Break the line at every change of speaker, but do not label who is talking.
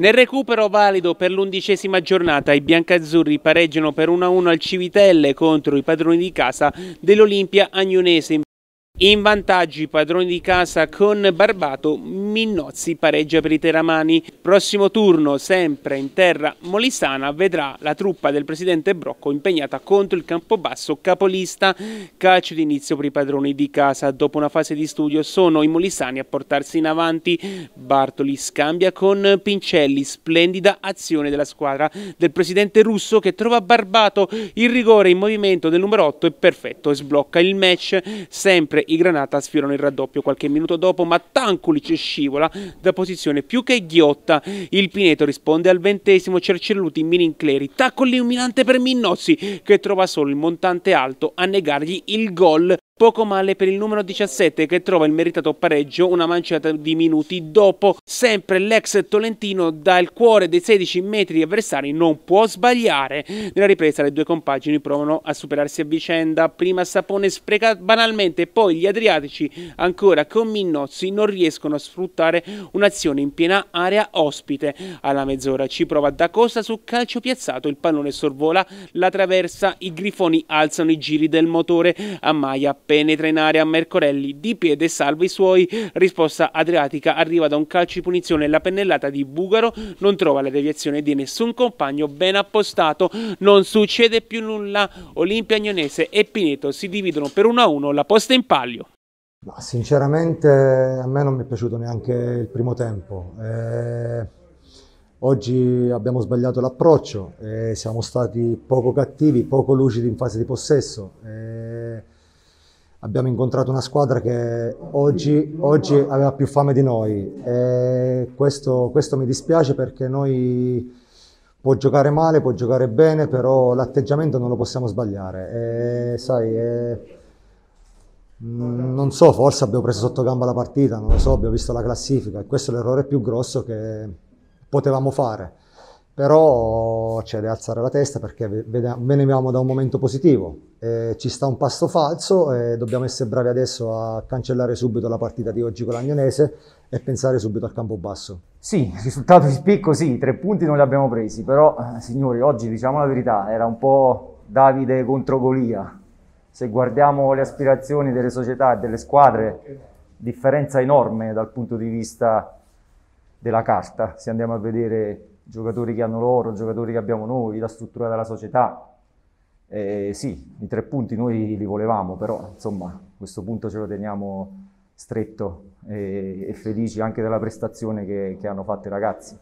Nel recupero valido per l'undicesima giornata i biancazzurri pareggiano per 1-1 al Civitelle contro i padroni di casa dell'Olimpia Agnonese. In vantaggio i padroni di casa con Barbato, Minnozzi pareggia per i Teramani. Prossimo turno, sempre in terra molisana, vedrà la truppa del presidente Brocco impegnata contro il Campobasso capolista. Calcio d'inizio per i padroni di casa. Dopo una fase di studio sono i molisani a portarsi in avanti. Bartoli scambia con Pincelli, splendida azione della squadra del presidente russo che trova Barbato. Il rigore in movimento del numero 8 è perfetto e sblocca il match sempre i Granata sfiorano il raddoppio qualche minuto dopo, ma Tanculic scivola da posizione più che ghiotta. Il Pineto risponde al ventesimo Cercelluti Minincleri, tacco illuminante per Minnozzi che trova solo il montante alto a negargli il gol poco male per il numero 17 che trova il meritato pareggio una manciata di minuti dopo. Sempre l'ex Tolentino dal cuore dei 16 metri di avversari non può sbagliare. Nella ripresa le due compagini provano a superarsi a vicenda, prima Sapone spreca banalmente, poi gli Adriatici ancora con Minnozzi non riescono a sfruttare un'azione in piena area ospite. Alla mezz'ora ci prova Da Costa su calcio piazzato, il pallone sorvola, la traversa, i grifoni alzano i giri del motore, a Maia Penetra in area Mercorelli di piede salva i suoi. Risposta adriatica arriva da un calcio di punizione. La pennellata di Bugaro non trova la deviazione di nessun compagno ben appostato. Non succede più nulla. Olimpia Agnonese e Pineto si dividono per 1-1 la posta in palio.
Ma sinceramente a me non mi è piaciuto neanche il primo tempo. Eh, oggi abbiamo sbagliato l'approccio, eh, siamo stati poco cattivi, poco lucidi in fase di possesso. Eh, abbiamo incontrato una squadra che oggi, oggi aveva più fame di noi e questo, questo, mi dispiace perché noi può giocare male, può giocare bene, però l'atteggiamento non lo possiamo sbagliare. E, sai, e, mm, non so, forse abbiamo preso sotto gamba la partita, non lo so, abbiamo visto la classifica e questo è l'errore più grosso che potevamo fare però c'è da alzare la testa perché veniamo da un momento positivo, eh, ci sta un passo falso e dobbiamo essere bravi adesso a cancellare subito
la partita di oggi con l'Agnonese e pensare subito al campo basso. Sì, risultato di spicco sì, tre punti non li abbiamo presi, però eh, signori oggi diciamo la verità, era un po' Davide contro Golia, se guardiamo le aspirazioni delle società e delle squadre, differenza enorme dal punto di vista della carta, se andiamo a vedere i giocatori che hanno loro, i giocatori che abbiamo noi, la struttura della società, eh, sì, i tre punti noi li volevamo, però insomma a questo punto ce lo teniamo stretto e, e felici anche della prestazione che, che hanno fatto i ragazzi.